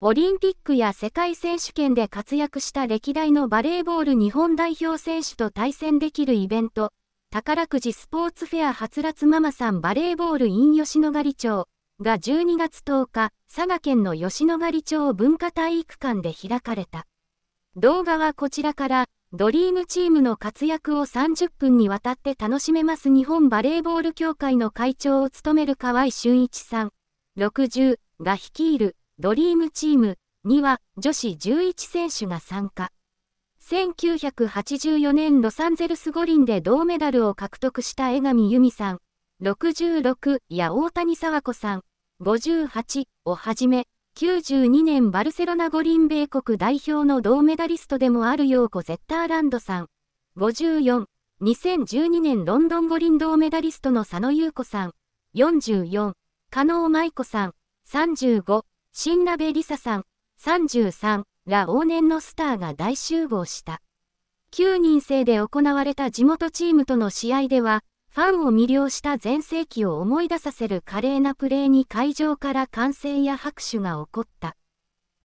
オリンピックや世界選手権で活躍した歴代のバレーボール日本代表選手と対戦できるイベント、宝くじスポーツフェアはつらつママさんバレーボール in 吉野ヶ里町が12月10日、佐賀県の吉野ヶ里町文化体育館で開かれた。動画はこちらから、ドリームチームの活躍を30分にわたって楽しめます日本バレーボール協会の会長を務める河合俊一さん、60が率いるドリームチームには女子11選手が参加。1984年ロサンゼルス五輪で銅メダルを獲得した江上由美さん、66や大谷沢子さん、58をはじめ、92年バルセロナ五輪米国代表の銅メダリストでもあるヨーコ・ゼッターランドさん、54、2012年ロンドン五輪銅メダリストの佐野優子さん、44、加納舞子さん、35、新鍋リサさん、33ら往年のスターが大集合した。9人制で行われた地元チームとの試合では、ファンを魅了した全盛期を思い出させる華麗なプレーに会場から歓声や拍手が起こった。